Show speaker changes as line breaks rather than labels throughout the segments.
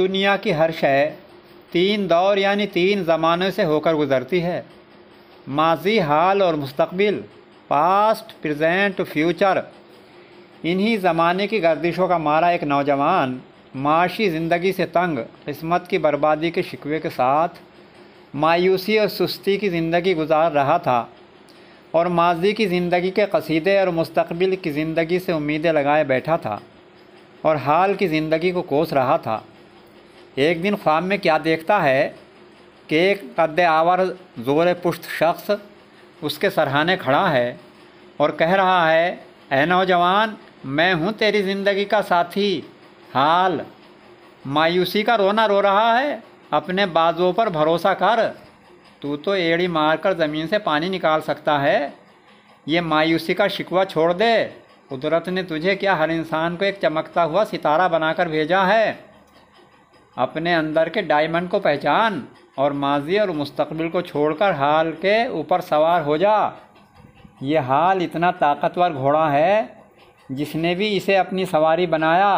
दुनिया की हर शय तीन दौर यानी तीन ज़मानों से होकर गुज़रती है माजी हाल और मुस्तबिल पास्ट प्रजेंट फ्यूचर इन्हीं ज़माने की गर्दिशों का मारा एक नौजवान माशी ज़िंदगी से तंग किस्मत की बर्बादी के शिकवे के साथ मायूसी और सुस्ती की ज़िंदगी गुजार रहा था और माजी की ज़िंदगी के कसीदे और मुस्तबिल की ज़िंदगी से उम्मीदें लगाए बैठा था और हाल की ज़िंदगी को कोस रहा था एक दिन ख्वाब में क्या देखता है कि एक कद आवर ज़ोर पुश्त शख्स उसके सरहाने खड़ा है और कह रहा है ए नौजवान मैं हूँ तेरी ज़िंदगी का साथी हाल मायूसी का रोना रो रहा है अपने बाजों पर भरोसा कर तू तो एड़ी मार कर ज़मीन से पानी निकाल सकता है ये मायूसी का शिकवा छोड़ दे कुदरत ने तुझे क्या हर इंसान को एक चमकता हुआ सितारा बनाकर भेजा है अपने अंदर के डायमंड को पहचान और माजी और मुस्तकबिल को छोड़कर हाल के ऊपर सवार हो जा ये हाल इतना ताकतवर घोड़ा है जिसने भी इसे अपनी सवारी बनाया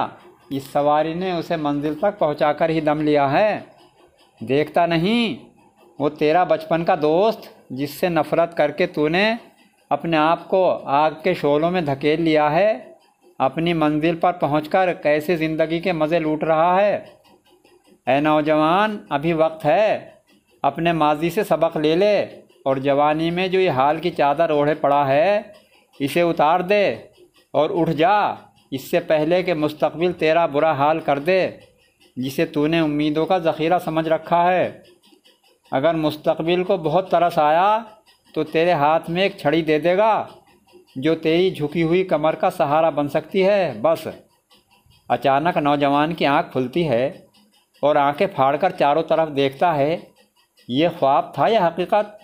इस सवारी ने उसे मंजिल तक पहुंचाकर ही दम लिया है देखता नहीं वो तेरा बचपन का दोस्त जिससे नफ़रत करके तूने अपने आप को आग के शोलों में धकेल लिया है अपनी मंजिल पर पहुंचकर कैसे ज़िंदगी के मज़े लूट रहा है ए नौजवान अभी वक्त है अपने माजी से सबक ले ले और जवानी में जो ये हाल की चादर ओढ़े पड़ा है इसे उतार दे और उठ जा इससे पहले कि मुस्तकबिल तेरा बुरा हाल कर दे जिसे तूने उम्मीदों का ज़ख़ीरा समझ रखा है अगर मुस्तकबिल को बहुत तरस आया तो तेरे हाथ में एक छड़ी दे देगा जो तेरी झुकी हुई कमर का सहारा बन सकती है बस अचानक नौजवान की आँख खुलती है और आंखें फाड़कर चारों तरफ देखता है ये ख्वाब था या हकीकत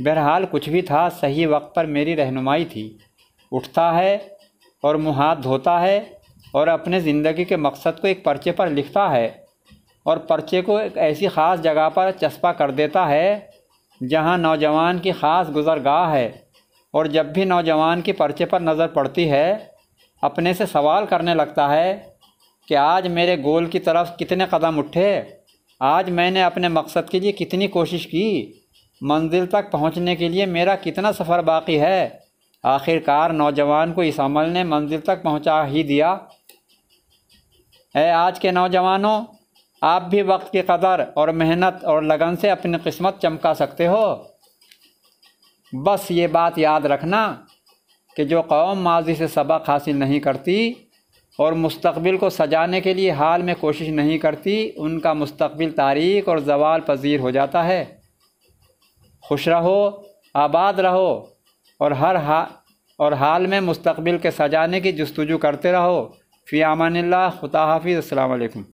बहरहाल कुछ भी था सही वक्त पर मेरी रहनुमाई थी उठता है और मुँह हाथ धोता है और अपने ज़िंदगी के मकसद को एक पर्चे पर लिखता है और पर्चे को एक ऐसी ख़ास जगह पर चस्पा कर देता है जहाँ नौजवान की ख़ास गुजरगाह है और जब भी नौजवान की पर्चे पर नज़र पड़ती है अपने से सवाल करने लगता है कि आज मेरे गोल की तरफ कितने कदम उठे आज मैंने अपने मकसद के लिए कितनी कोशिश की मंजिल तक पहुंचने के लिए मेरा कितना सफ़र बाकी है आखिरकार नौजवान को इस अमल ने मंजिल तक पहुंचा ही दिया है आज के नौजवानों आप भी वक्त की कदर और मेहनत और लगन से अपनी किस्मत चमका सकते हो बस ये बात याद रखना कि जो कौम माजी से सबक हासिल नहीं करती और मुस्तबिल को सजाने के लिए हाल में कोशिश नहीं करती उनका मुस्तबिल तारीख और जवाल पजीर हो जाता है खुश रहो आबाद रहो और हर हा और हाल में मुस्तबिल के सजाने की जस्तजू करते रहो फ़ी ला ख़ुदा हाफिज़ अल्लाम